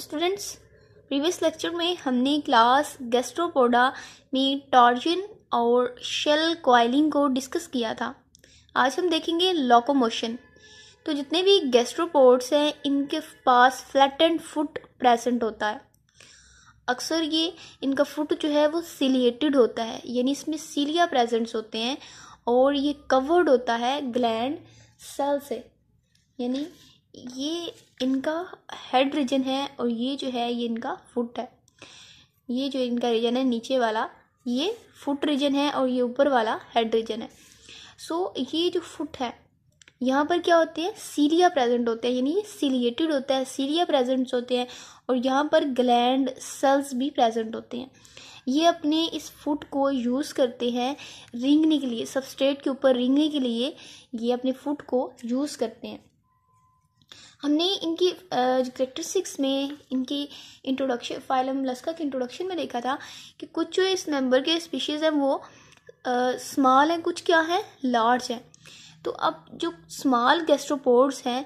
students previous lecture में हमने class गेस्ट्रोपोडा में टॉर्जिन और शेल क्वाइलिंग को डिस्कस किया था आज हम देखेंगे लोकोमोशन तो जितने भी गेस्ट्रोपोड्स हैं इनके पास फ्लैटेंड फुट प्रेजेंट होता है अक्सर ये इनका फुट जो है वो सिलिएटेड होता है यानी इसमें सीलिया प्रेजेंट्स होते हैं और ये कवर्ड होता है ग्लैंड सेल से यानी ये इनका हेड रीजन है और ये जो है ये इनका फुट है ये जो इनका रीजन है नीचे वाला ये फुट रीजन है और ये ऊपर वाला हेड रीजन है सो so, ये जो फुट है यहाँ पर क्या होते हैं सीलिया प्रेजेंट होते हैं यानी ये सीलिएटेड होता है सीलिया प्रेजेंट होते हैं और यहाँ पर ग्लैंड सेल्स भी प्रेजेंट होते हैं ये अपने इस फुट को यूज़ करते हैं रिंगने के लिए सबस्ट्रेट के ऊपर रिंगने के लिए ये अपने फुट को यूज़ करते हैं हमने इनकी सिक्स में इनकी इंट्रोडक्शन फाइलम लस्का के इंट्रोडक्शन में देखा था कि कुछ जो इस मेंबर के स्पीशीज़ हैं वो स्मॉल हैं कुछ क्या हैं लार्ज हैं तो अब जो स्मॉल गैस्ट्रोपोड्स हैं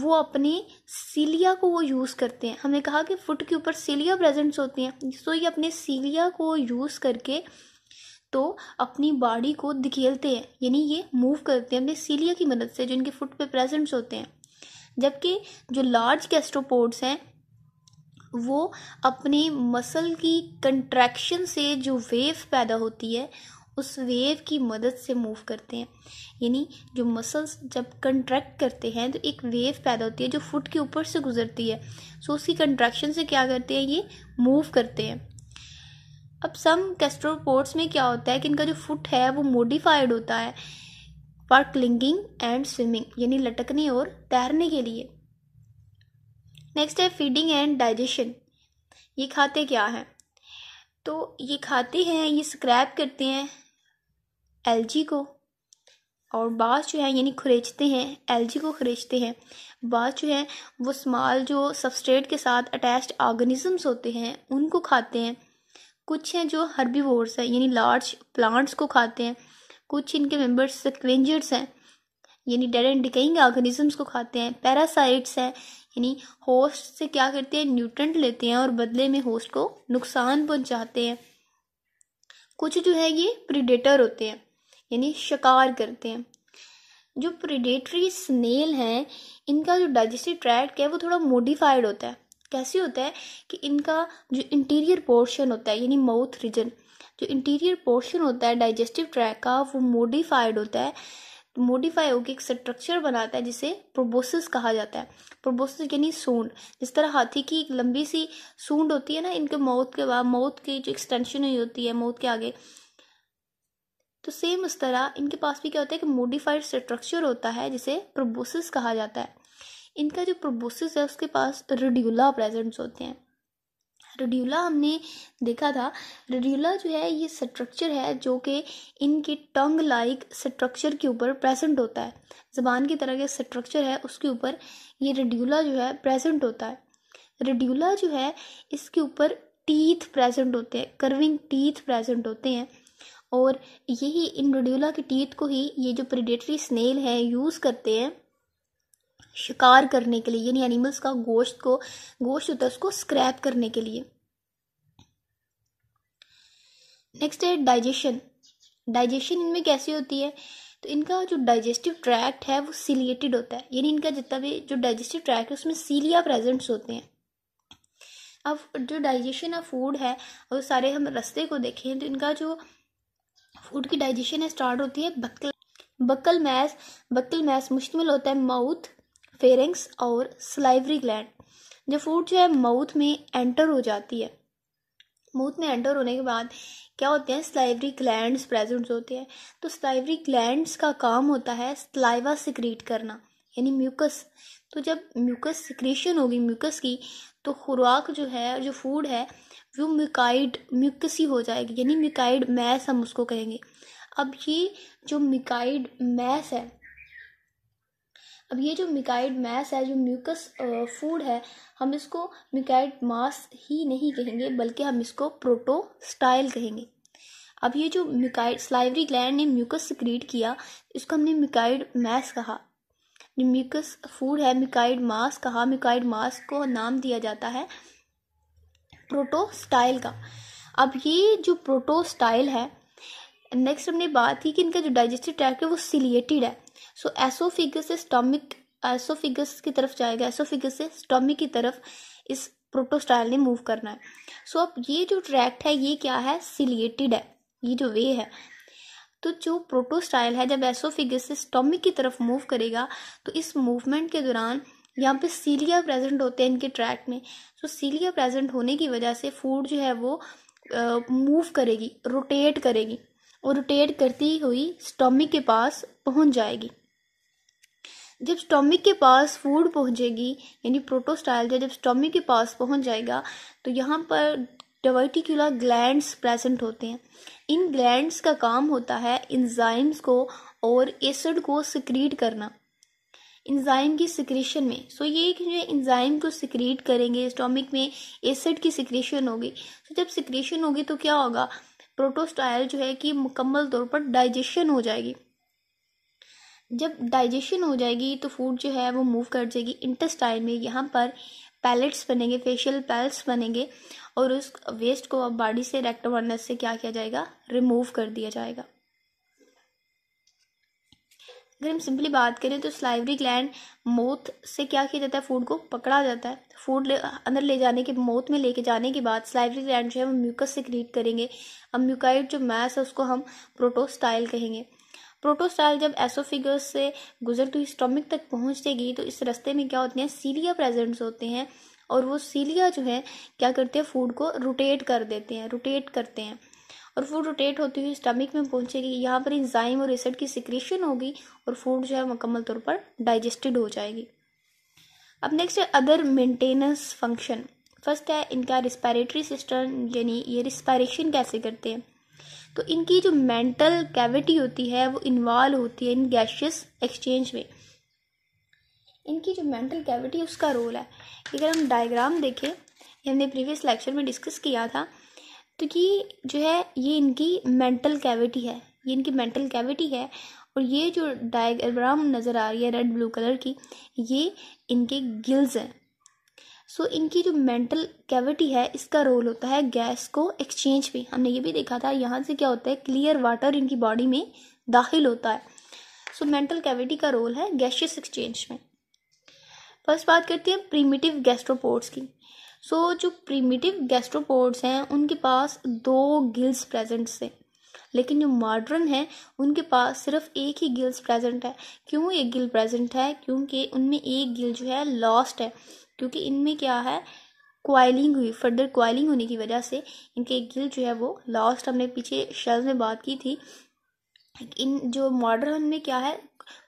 वो अपनी सीलिया को वो यूज़ करते हैं हमने कहा कि फुट के ऊपर सीलिया प्रेजेंट्स होती हैं तो ये अपने सीलिया को यूज़ करके तो अपनी बॉडी को धकेलते हैं यानी ये मूव करते हैं अपने सीलिया की मदद से जो इनके फुट पे प्रेजेंट्स होते हैं जबकि जो लार्ज गैस्ट्रोपोड्स हैं वो अपनी मसल की कंट्रैक्शन से जो वेव पैदा होती है उस वेव की मदद से मूव करते हैं यानी जो मसल्स जब कंट्रैक्ट करते हैं तो एक वेव पैदा होती है जो फुट के ऊपर से गुजरती है सो उसकी कंट्रैक्शन से क्या करते हैं ये मूव करते हैं अब सम कैस्ट्रोपोर्ट्स में क्या होता है कि इनका जो फुट है वो मोडिफाइड होता है फॉर क्लिंगिंग एंड स्विमिंग यानी लटकने और तैरने के लिए नेक्स्ट है फीडिंग एंड डाइजेशन ये खाते क्या हैं तो ये खाते हैं ये स्क्रैप करते हैं एलजी को और बास जो है यानी खुरेचते हैं एलजी को खुरेचते हैं बास जो है वो स्मॉल जो सबस्ट्रेट के साथ अटैच्ड ऑर्गेनिजम्स होते हैं उनको खाते हैं कुछ हैं जो हर्बीवोर्स हैं यानी लार्ज प्लांट्स को खाते हैं कुछ इनके मेंबर्स स्क्वेंजर्स हैं यानी डेड एंड डिकेइंग ऑर्गेनिजम्स को खाते हैं पैरासाइट्स हैं यानी होस्ट से क्या करते हैं न्यूट्रेंट लेते हैं और बदले में होस्ट को नुकसान पहुंचाते हैं कुछ जो है ये प्रिडेटर होते हैं यानी शिकार करते हैं जो प्रिडेटरी स्नेल हैं इनका जो डाइजेस्टिव ट्रैक्ट है वो थोड़ा मोडिफाइड होता है कैसे होता है कि इनका जो इंटीरियर पोर्शन होता है यानी माउथ रीजन जो इंटीरियर पोर्शन होता है डाइजेस्टिव ट्रैक का वो मोडिफाइड होता है मोडिफाई होकर एक स्ट्रक्चर बनाता है जिसे प्रोबोसिस कहा जाता है प्रोबोसिस यानी सूंड जिस तरह हाथी की एक लंबी सी सूंड होती है ना इनके मौत के बाद मौत की जो एक्सटेंशन हुई होती है मौत के आगे तो सेम उस तरह इनके पास भी क्या होता है कि मोडिफाइड स्ट्रक्चर होता है जिसे प्रोबोसिस कहा जाता है इनका जो प्रोबोसिस है उसके पास रिड्यूला प्रेजेंट्स होते हैं रेड्यूला हमने देखा था रेड्यूला जो है ये स्ट्रक्चर है जो कि इनके टंग लाइक स्ट्रक्चर के ऊपर प्रेजेंट होता है ज़बान की तरह के स्ट्रक्चर है उसके ऊपर ये रेड्यूला जो है प्रेजेंट होता है रेड्यूला जो है इसके ऊपर टीथ प्रेजेंट होते हैं कर्विंग टीथ प्रेजेंट होते हैं और यही इन रेड्यूला के टीथ को ही ये जो प्रिडेटरी स्नेल है यूज़ करते हैं शिकार करने के लिए यानी एनिमल्स का गोश्त को गोश्त होता है उसको स्क्रैप करने के लिए नेक्स्ट है डाइजेशन डाइजेशन इनमें कैसे होती है तो इनका जो डाइजेस्टिव ट्रैक्ट है वो सीलिएटेड होता है यानी इनका जितना भी जो डाइजेस्टिव ट्रैक्ट है उसमें सीलिया प्रेजेंट्स होते हैं अब जो डाइजेशन ऑफ फूड है और सारे हम रस्ते को देखें तो इनका जो फूड की डाइजेशन है स्टार्ट होती है buccal buccal mass buccal mass मुश्तमिल होता है माउथ फेरेंक्स और स्लाइवरी ग्लैंड जो फूड जो है माउथ में एंटर हो जाती है माउथ में एंटर होने के बाद क्या होते हैं स्लाइवरी ग्लैंड्स प्रेजेंट होते हैं तो स्लाइवरी ग्लैंड्स का काम होता है स्लाइवा सिक्रीट करना यानी म्यूकस तो जब म्यूकस सिक्रीशन होगी म्यूकस की तो खुराक जो है जो फूड है वो म्यूकाइड म्यूकसी हो जाएगी यानी म्यूकाइड मैस हम उसको कहेंगे अब ये जो म्यूकाइड मैस है अब ये जो मिकाइड मैस है जो म्यूकस फूड है हम इसको मिकाइड मास ही नहीं कहेंगे बल्कि हम इसको प्रोटोस्टाइल कहेंगे अब ये जो मिकाइड स्लाइवरी ग्लैंड ने म्यूकस सिक्रीट किया इसको हमने मिकाइड मैस कहा जो म्यूकस फूड है मिकाइड मास कहा मिकाइड मास को नाम दिया जाता है प्रोटोस्टाइल का अब ये जो प्रोटोस्टाइल है नेक्स्ट हमने बात की कि इनका जो डाइजेस्टिव ट्रैक्ट है वो सिलिएटेड है सो so, एसोफिगस से स्टोमिक एसोफिगस की तरफ जाएगा एसोफिगस से स्टोमिक की तरफ इस प्रोटोस्टाइल ने मूव करना है सो so, अब ये जो ट्रैक्ट है ये क्या है सिलिएटेड है ये जो वे है तो जो प्रोटोस्टाइल है जब एसोफिगस से स्टोमिक की तरफ मूव करेगा तो इस मूवमेंट के दौरान यहाँ पे सीलिया प्रेजेंट होते हैं इनके ट्रैक में सो so, सीलिया प्रेजेंट होने की वजह से फूड जो है वो मूव करेगी रोटेट करेगी और रोटेट करती हुई स्टोमिक के पास पहुंच जाएगी जब स्टोमिक के पास फूड पहुंचेगी यानी प्रोटोस्टाइल जब स्टोमिक के पास पहुंच जाएगा तो यहाँ पर डवर्टिकुलर ग्लैंड्स प्रेजेंट होते हैं इन ग्लैंड्स का काम होता है इंजाइम्स को और एसिड को सिक्रीट करना इंजाइम की सिक्रीशन में सो ये कि इंजाइम को सिक्रीट करेंगे स्टोमिक में एसिड की सिक्रीशन होगी सो जब सिक्रीशन होगी तो क्या होगा प्रोटोस्टाइल जो है कि मुकम्मल तौर पर डाइजेशन हो जाएगी जब डाइजेशन हो जाएगी तो फूड जो है वो मूव कर जाएगी इंटेस्टाइन में यहाँ पर पैलेट्स बनेंगे फेशियल पैल्स बनेंगे और उस वेस्ट को अब बॉडी से रेक्टोवर्नस से क्या किया जाएगा रिमूव कर दिया जाएगा अगर हम सिंपली बात करें तो स्लाइवरी ग्लैंड मौत से क्या किया जाता है फूड को पकड़ा जाता है फूड अंदर ले जाने के मौत में लेके जाने के बाद स्लाइवरी ग्लैंड जो है वो म्यूकस से क्रिएट करेंगे अब म्यूकाइड जो मैस है उसको हम प्रोटोस्टाइल कहेंगे प्रोटोस्टाइल जब एसोफिगस से गुजरती हुई स्टोमिक तक पहुँच जाएगी तो इस रस्ते में क्या होते हैं सीलिया प्रेजेंट्स होते हैं और वो सीलिया जो है क्या करते हैं फूड को रोटेट कर देते हैं रोटेट करते हैं और फूड रोटेट होती हुई स्टमिक में पहुंचेगी यहाँ पर इंजाइम और एसिड की सिक्रेशन होगी और फूड जो है मुकम्मल तौर पर डाइजेस्टेड हो जाएगी अब नेक्स्ट है अदर मेंटेनेंस फंक्शन फर्स्ट है इनका रिस्पायरेटरी सिस्टम यानी ये रिस्पायरेशन कैसे करते हैं तो इनकी जो मेंटल कैविटी होती है वो इन्वॉल्व होती है इन गैशियस एक्सचेंज में इनकी जो मेंटल कैविटी उसका रोल है अगर हम डायग्राम देखें ये हमने प्रीवियस लेक्चर में डिस्कस किया था तो ये जो है ये इनकी मेंटल कैविटी है ये इनकी मेंटल कैविटी है और ये जो डायग्राम नज़र आ रही है रेड ब्लू कलर की ये इनके गिल्स हैं सो so, इनकी जो मेंटल कैविटी है इसका रोल होता है गैस को एक्सचेंज में हमने ये भी देखा था यहाँ से क्या होता है क्लियर वाटर इनकी बॉडी में दाखिल होता है सो मेंटल कैविटी का रोल है गैशियस एक्सचेंज में फर्स्ट बात करते हैं प्रीमिटिव गैस्ट्रोपोर्ट्स की सो so, जो प्रीमिटिव गैस्ट्रोपोड्स हैं उनके पास दो गिल्स प्रेजेंट थे लेकिन जो मॉडर्न हैं उनके पास सिर्फ एक ही गिल्स प्रेजेंट है क्यों एक गिल प्रेजेंट है क्योंकि उनमें एक गिल जो है लॉस्ट है क्योंकि इनमें क्या है क्वाइलिंग हुई फर्दर क्वाइलिंग होने की वजह से इनके गिल जो है वो लॉस्ट हमने पीछे शेल में बात की थी इन जो मॉडर्न में क्या है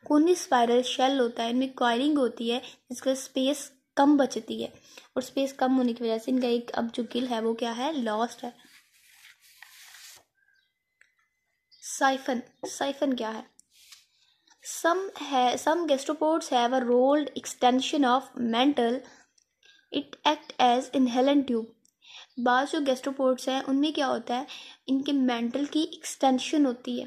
कोनी स्पायरल शेल होता है इनमें क्वाइलिंग होती है जिसका स्पेस कम बचती है और स्पेस कम होने की वजह से इनका एक अब जो गिल है वो क्या है लॉस्ट है साइफन साइफन क्या है सम है some gastropods have a rolled extension of mantle it act as inhalant tube बाद जो गेस्ट्रोपोर्ट्स हैं उनमें क्या होता है इनके मेंटल की एक्सटेंशन होती है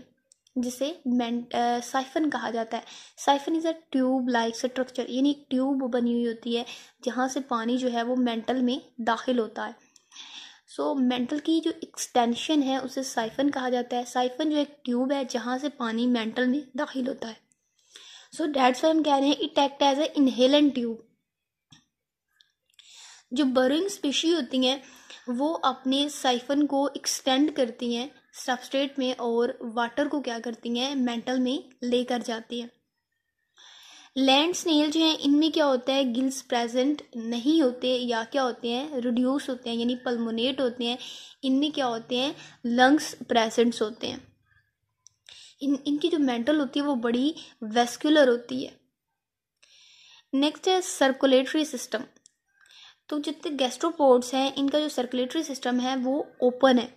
जिसे साइफन कहा जाता है siphon is a tube like structure यानी एक ट्यूब बनी हुई होती है जहाँ से पानी जो है वो मेंटल में दाखिल होता है सो so, मेंटल की जो एक्सटेंशन है उसे साइफन कहा जाता है साइफन जो एक ट्यूब है जहाँ से पानी मेंटल में दाखिल होता है सो डैट्स वाई हम कह रहे हैं it act as a inhalant tube जो बर्विंग स्पेशी होती हैं वो अपने साइफन को एक्सटेंड करती हैं सबस्ट्रेट में और वाटर को क्या करती हैं मेंटल में लेकर जाती हैं लैंड स्नेल जो हैं इनमें क्या होता है गिल्स प्रेजेंट नहीं होते या क्या होते हैं रिड्यूस होते हैं यानी पल्मोनेट होते हैं इनमें क्या होते हैं लंग्स प्रेजेंट्स होते हैं इन इनकी जो मेंटल होती है वो बड़ी वेस्कुलर होती है नेक्स्ट है सर्कुलेटरी सिस्टम तो जितने गैस्ट्रोपोड्स हैं इनका जो सर्कुलेटरी सिस्टम है वो ओपन है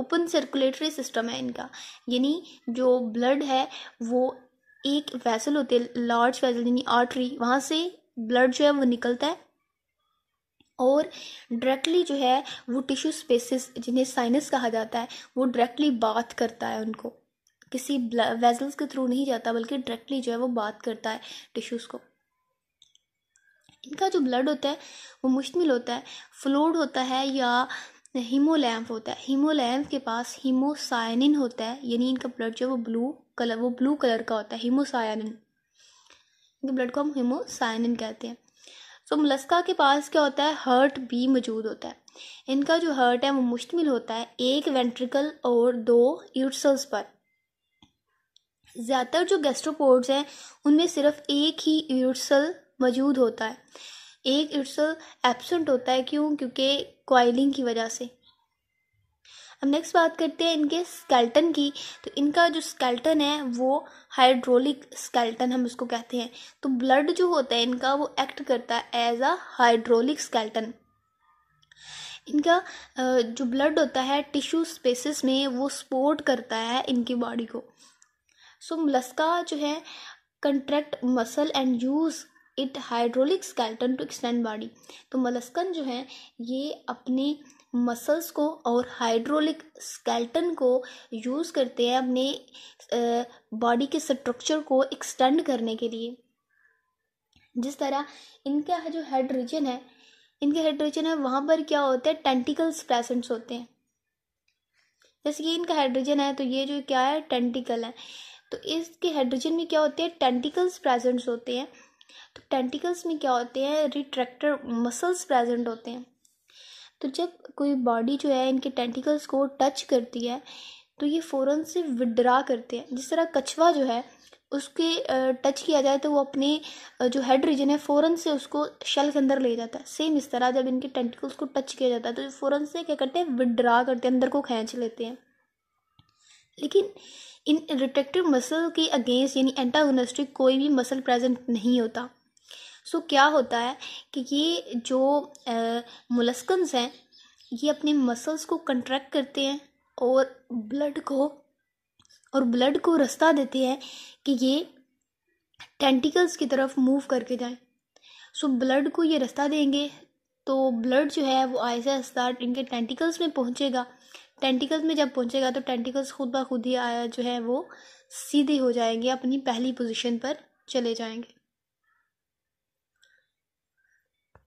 ओपन सर्कुलेटरी सिस्टम है इनका यानी जो ब्लड है वो एक वैसल होते लार्ज वैसल यानी आर्टरी वहाँ से ब्लड जो है वो निकलता है और डायरेक्टली जो है वो टिश्यू स्पेसिस जिन्हें साइनस कहा जाता है वो डायरेक्टली बात करता है उनको किसी वेजल्स के थ्रू नहीं जाता बल्कि डायरेक्टली जो है वो बात करता है टिश्यूज़ को इनका जो ब्लड होता है वो मुश्तमिल होता है फ्लोड होता है या हीमोलैम्फ होता है हीमोलैम्फ के पास हीमोसाइनिन होता है यानी इनका ब्लड जो है वो ब्लू कलर वो ब्लू कलर का होता है हीमोसाइनिन इनके ब्लड को हम हीमोसाइनिन कहते हैं तो मलस्का के पास क्या होता है हर्ट भी मौजूद होता है इनका जो हर्ट है वो मुश्तमिल होता है एक वेंट्रिकल और दो यूटसल्स पर ज़्यादातर जो गेस्ट्रोपोर्ड्स हैं उनमें सिर्फ एक ही यूटसल मौजूद होता है एक इट्स एबसेंट होता है क्यों क्योंकि क्वाइलिंग की वजह से अब नेक्स्ट बात करते हैं इनके स्केल्टन की तो इनका जो स्केल्टन है वो हाइड्रोलिक स्केल्टन हम उसको कहते हैं तो ब्लड जो होता है इनका वो एक्ट करता है एज अ हाइड्रोलिक स्केल्टन इनका जो ब्लड होता है टिश्यू स्पेसिस में वो सपोर्ट करता है इनकी बॉडी को सो so, मलस्का जो है contract muscle and use it hydraulic skeleton to extend body तो मलस्कन जो है ये अपने मसल्स को और हाइड्रोलिक स्केल्टन को यूज़ करते हैं अपने बॉडी के स्ट्रक्चर को एक्सटेंड करने के लिए जिस तरह इनका जो हेड रीजन है इनके हेड रीजन है वहाँ पर क्या होता है टेंटिकल्स प्रेजेंट्स होते हैं जैसे कि इनका हाइड्रोजन है तो ये जो क्या है टेंटिकल है तो इसके हाइड्रोजन में क्या होते हैं टेंटिकल्स प्रेजेंट्स होते हैं तो टेंटिकल्स में क्या होते हैं रिट्रैक्टर मसल्स प्रेजेंट होते हैं तो जब कोई बॉडी जो है इनके टेंटिकल्स को टच करती है तो ये फ़ौरन से विड्रा करते हैं जिस तरह कछुआ जो है उसके टच किया जाए तो वो अपने जो हेड रीजन है फ़ौरन से उसको शेल के अंदर ले जाता है सेम इस तरह जब इनके टेंटिकल्स को टच किया जाता है तो फ़ौरन से क्या करते हैं विड्रा करते हैं अंदर को खींच लेते हैं लेकिन इन रिट्रेक्टिव मसल के अगेंस्ट यानी एंटागोनिस्टिक कोई भी मसल प्रेजेंट नहीं होता सो so, क्या होता है कि ये जो मुलस्कन्स हैं ये अपने मसल्स को कंट्रैक्ट करते हैं और ब्लड को और ब्लड को रास्ता देते हैं कि ये टेंटिकल्स की तरफ मूव करके जाए सो so, ब्लड को ये रास्ता देंगे तो ब्लड जो है वो आहिस्ता आहिस्ता इनके टेंटिकल्स में पहुंचेगा टेंटिकल्स में जब पहुंचेगा तो टेंटिकल्स खुद ब खुद ही आया जो है वो सीधे हो जाएंगे अपनी पहली पोजीशन पर चले जाएंगे